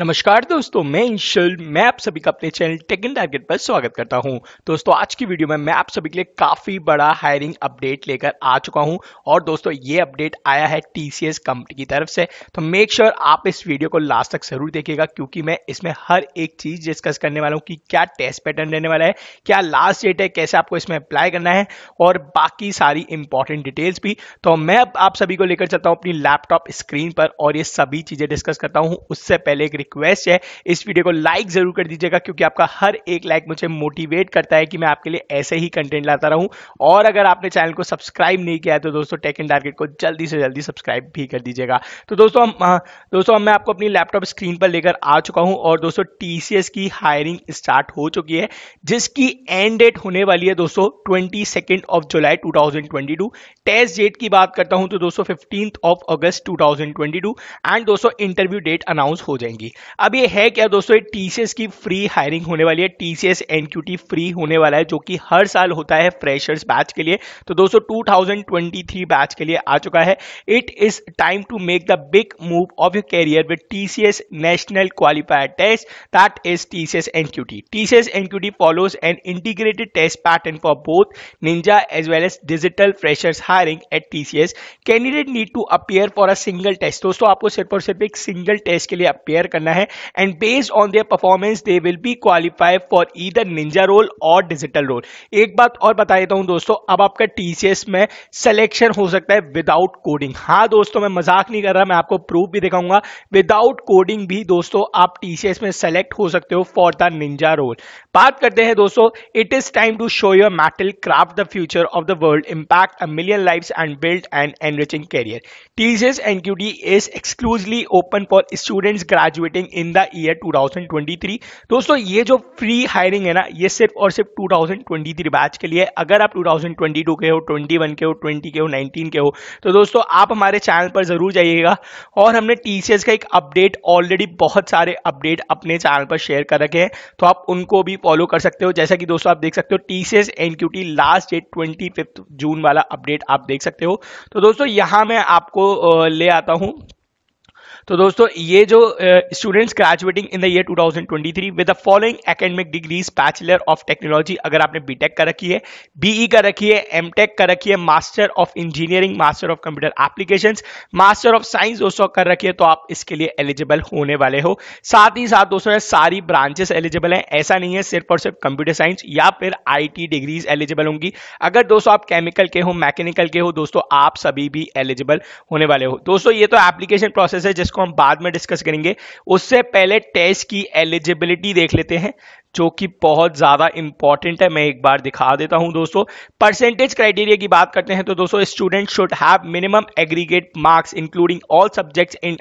नमस्कार दोस्तों मैं इंशल मैं आप सभी का अपने चैनल टेकन टारगेट पर स्वागत करता हूं दोस्तों आज की वीडियो में मैं आप सभी के लिए काफ़ी बड़ा हायरिंग अपडेट लेकर आ चुका हूं और दोस्तों ये अपडेट आया है टीसीएस कंपनी की तरफ से तो मेक श्योर sure आप इस वीडियो को लास्ट तक जरूर देखिएगा क्योंकि मैं इसमें हर एक चीज़ डिस्कस करने वाला हूँ कि क्या टेस्ट पैटर्न रहने वाला है क्या लास्ट डेट है कैसे आपको इसमें अप्लाई करना है और बाकी सारी इंपॉर्टेंट डिटेल्स भी तो मैं आप सभी को लेकर चलता हूँ अपनी लैपटॉप स्क्रीन पर और ये सभी चीज़ें डिस्कस करता हूँ उससे पहले एक रिक्वेस्ट है इस वीडियो को लाइक जरूर कर दीजिएगा क्योंकि आपका हर एक लाइक मुझे मोटिवेट करता है कि मैं आपके लिए ऐसे ही कंटेंट लाता रहूं और अगर आपने चैनल को सब्सक्राइब नहीं किया है तो दोस्तों टेक एंड टारगेट को जल्दी से जल्दी सब्सक्राइब भी कर दीजिएगा तो दोस्तों हम दोस्तों हम मैं आपको अपनी लैपटॉप स्क्रीन पर लेकर आ चुका हूं और दोस्तों टीसीएस की हायरिंग स्टार्ट हो चुकी है जिसकी एंड डेट होने वाली है दोस्तों ट्वेंटी ऑफ जुलाई टू टेस्ट डेट की बात करता हूं तो दोस्तों फिफ्टींथ ऑफ अगस्त टू एंड दोस्तों इंटरव्यू डेट अनाउंस हो जाएंगी अब ये है क्या दोस्तों टीसीएस की फ्री हायरिंग होने वाली है टीसीएस एनक्यूटी फ्री होने वाला है जो कि हर साल होता है फ्रेशर्स बैच के लिए तो दोस्तों 2023 बैच के लिए आ चुका है it is time to make the big move of your career with TCS national qualifier test that is TCS NQT TCS NQT follows an integrated test pattern for both ninja as well as digital freshers hiring at TCS candidate need to appear for a single test दोस्तों आपको सिर्फ और सिर्फ एक single test के लिए appear करना करना है and based on their performance they will be qualify for either ninja role or digital role एक बात और बता देता हूं दोस्तों अब आपका टीसीएस में सिलेक्शन हो सकता है विदाउट कोडिंग हाँ दोस्तों मैं मजाक नहीं कर रहा मैं आपको प्रूफ भी दिखाऊंगा विदाउट कोडिंग भी दोस्तों आप टीसीएस में सेलेक्ट हो सकते हो फॉर द निंजा रोल बात करते हैं दोस्तों it is time to show your mettle craft the future of the world impact a million life and build and enriching career TCS NQT is exclusively open for students graduate starting in the year 2023 दोस्तों ये जो free hiring है ना ये सिर्फ और सिर्फ 2023 batch के लिए अगर आप 2022 के हो 21 के हो 20 के हो 19 के हो तो दोस्तों आप हमारे चैनल पर ज़रूर जाइएगा और हमने टी का एक अपडेट ऑलरेडी बहुत सारे अपडेट अपने चैनल पर शेयर कर रखे हैं तो आप उनको भी फॉलो कर सकते हो जैसा कि दोस्तों आप देख सकते हो T C last date twenty जून वाला अपडेट आप देख सकते हो तो दोस्तों यहां मैं आपको ले आता हूं तो दोस्तों ये जो students graduating in the year 2023 with the following academic degrees bachelor of technology अगर आपने बीटेक कर रखी है बीई e कर रखी है एमटेक कर रखी है master of engineering master of computer application master of science दोस्तों कर रखी है तो आप इसके लिए एलिजिबल होने वाले हो साथ ही साथ दोस्तों सारी ब्रांचेस एलिजिबल है ऐसा नहीं है सिर्फ और सिर्फ कंप्यूटर साइंस या फिर आई डिग्रीज एलिजिबल होंगी अगर दोस्तों आप केमिकल के हो मैकेनिकल के हो दोस्तों आप सभी भी एलिजिबल होने वाले हो दोस्तों ये तो एप्लीकेशन प्रोसेस है जिसको जिसको हम बाद में डिस्कस करेंगे उससे पहले टेस्ट की एलिजिबिलिटी देख लेते हैं जो कि बहुत ज़्यादा इंपॉर्टेंट है मैं एक बार दिखा देता हूं दोस्तों परसेंटेज क्राइटेरिया की बात करते हैं तो दोस्तों student should have minimum aggregate marks including all subjects in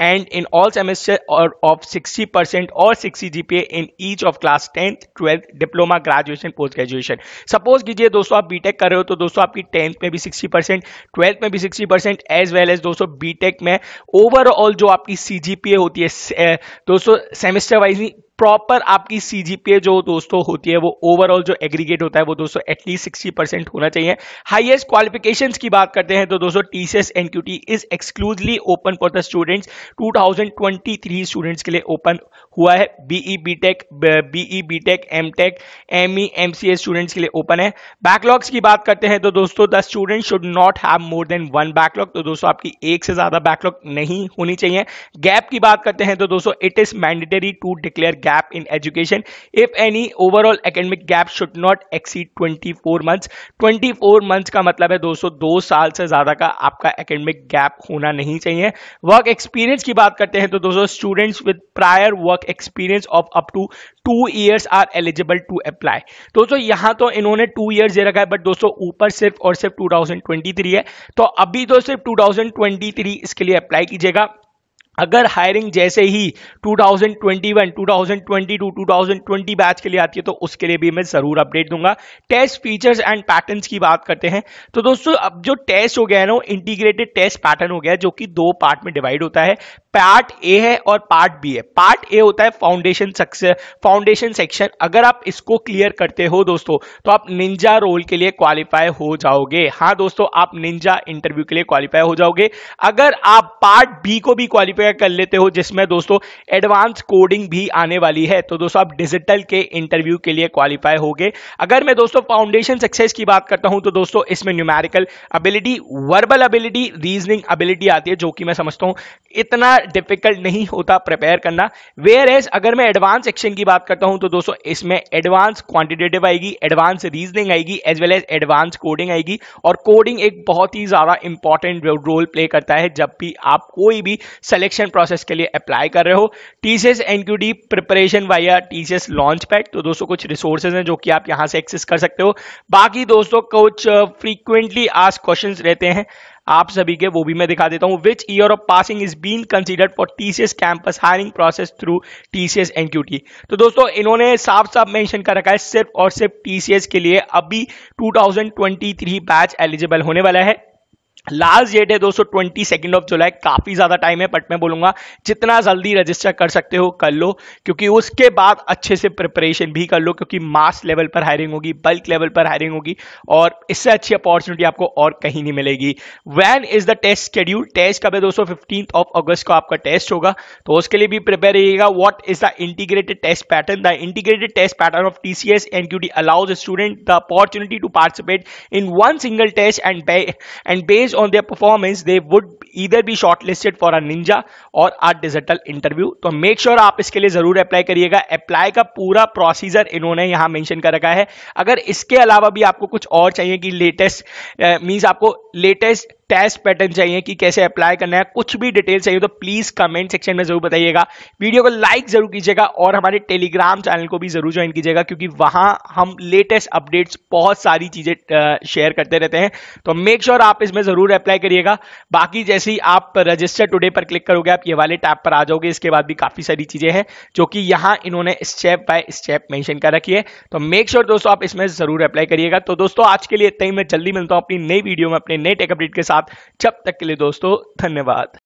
and in all semester or of 60 percent or 60 GPA in each of class tenth twelfth diploma graduation post graduation suppose कीजिए दोस्तों आप BTech कर रहे हो तो दोस्तों आपकी tenth में भी सिक्सटी परसेंट ट्वेल्थ में भी sixty percent as well as दोस्तों बीटेक में ओवरऑल जो आपकी सी होती है uh, दोस्तों सेमेस्टर वाइज प्रॉपर आपकी सीजीपीए जो दोस्तों होती है वो ओवरऑल जो एग्रीगेट होता है वो दोस्तों एटलीस्ट सिक्सटी परसेंट होना चाहिए हाईएस्ट क्वालिफिकेशन की बात करते हैं तो दोस्तों TCS NQT is exclusively open for the students 2023 students के लिए ओपन हुआ है BE BTech BE BTech MTech ME S students के लिए ओपन है बैकलॉग्स की बात करते हैं तो दोस्तों the student should not have more than one backlog तो दोस्तों आपकी एक से ज्यादा बैकलॉग नहीं होनी चाहिए गैप की बात करते हैं तो दोस्तों it is mandatory to declare gap in education if any overall academic gap should not exceed 24 months 24 months का मतलब है दोस्तों दो साल से ज्यादा का आपका एकेडमिक गैप होना नहीं चाहिए वर्क एक्सपीरियंस की बात करते हैं तो दोस्तों students with prior work experience of up to two years are eligible to apply दोस्तों यहां तो इन्होंने टू ईयर दे रखा है बट दोस्तों ऊपर सिर्फ और सिर्फ 2023 है तो अभी तो सिर्फ 2023 इसके लिए अप्लाई कीजिएगा अगर हायरिंग जैसे ही 2021, 2022, 2020 बैच के लिए आती है तो उसके लिए भी मैं ज़रूर अपडेट दूंगा टेस्ट फीचर्स एंड पैटर्न्स की बात करते हैं तो दोस्तों अब जो टेस्ट हो गया है ना इंटीग्रेटेड टेस्ट पैटर्न हो गया है जो कि दो पार्ट में डिवाइड होता है पार्ट ए है और पार्ट बी है पार्ट ए होता है फाउंडेशन फाउंडेशन सेक्शन अगर आप इसको क्लियर करते हो दोस्तों तो आप निंजा रोल के लिए क्वालिफाई हो जाओगे हाँ दोस्तों आप निंजा इंटरव्यू के लिए क्वालिफाई हो जाओगे अगर आप पार्ट बी को भी क्वालिफाई प्रिपेयर कर लेते हो जिसमें दोस्तों एडवांस कोडिंग भी आने वाली है तो दोस्तों आप डिजिटल के इंटरव्यू के लिए क्वालिफाई हो अगर मैं दोस्तों फाउंडेशन सक्सेस की बात करता हूं तो दोस्तों इसमें numerical ability verbal ability reasoning ability आती है जो कि मैं समझता हूं इतना डिफिकल्ट नहीं होता प्रिपेयर करना वेयर एज अगर मैं एडवांस एक्शन की बात करता हूं तो दोस्तों इसमें एडवांस क्वांटिटेटिव आएगी एडवांस रीजनिंग आएगी as well as advance coding आएगी और कोडिंग एक बहुत ही ज्यादा इंपॉर्टेंट रोल प्ले करता है जब भी आप कोई भी सिलेक्शन सिलेक्शन प्रोसेस के लिए अप्लाई कर रहे हो TCS NQT preparation Y T C launch pad तो दोस्तों कुछ रिसोर्सेज हैं जो कि आप यहां से एक्सेस कर सकते हो बाकी दोस्तों कुछ फ्रीक्वेंटली आज क्वेश्चन रहते हैं आप सभी के वो भी मैं दिखा देता हूँ which year of passing is been considered for TCS campus hiring process through TCS NQT तो दोस्तों इन्होंने साफ साफ मेंशन कर रखा है सिर्फ और सिर्फ टीसीएस के लिए अभी 2023 बैच एलिजिबल होने वाला है लास्ट डेट है दोस्तों ट्वेंटी सेकेंड ऑफ जुलाई काफ़ी ज़्यादा टाइम है बट मैं बोलूँगा जितना जल्दी रजिस्टर कर सकते हो कर लो क्योंकि उसके बाद अच्छे से प्रिपरेशन भी कर लो क्योंकि मास लेवल पर हायरिंग होगी बल्क लेवल पर हायरिंग होगी और इससे अच्छी अपॉर्चुनिटी आपको और कहीं नहीं मिलेगी when is the test schedule test कब है दोस्तों फिफ्टीन ऑफ अगस्त को आपका टेस्ट होगा तो उसके लिए भी प्रिपेयर रहिएगा what is the integrated test pattern the integrated test pattern of T C S N Q D allows student the opportunity to participate in one single test and and based Based on their performance, they would either be shortlisted for a ninja or a digital interview. तो make sure aap iske liye zarur apply kariyega apply ka pura procedure inhone yahan mention kar कर hai agar iske alawa bhi aapko kuch aur chahiye ki latest uh, means aapko latest test pattern चाहिए कि कैसे apply करना है कुछ भी detail चाहिए तो प्लीज़ कमेंट सेक्शन में जरूर बताइएगा वीडियो को लाइक जरूर कीजिएगा और हमारे टेलीग्राम चैनल को भी जरूर ज्वाइन कीजिएगा क्योंकि वहां हम लेटेस्ट अपडेट्स बहुत सारी चीज़ें शेयर करते रहते हैं तो मेक श्योर sure आप इसमें ज़रूर अप्लाई करिएगा बाकी जैसे ही आप रजिस्टर टूडे पर क्लिक करोगे आप ये वाले टैप पर आ जाओगे इसके बाद भी काफ़ी सारी चीज़ें हैं जो कि यहां इन्होंने स्टेप बाय स्टेप मैंशन कर रखी है तो मेक श्योर sure दोस्तों आप इसमें ज़रूर अप्लाई करिएगा तो दोस्तों आज के लिए इतना ही मैं जल्दी मिलता हूँ अपनी नई वीडियो में अपने नए टेक अपडेट के साथ साथ जब तक के लिए दोस्तों धन्यवाद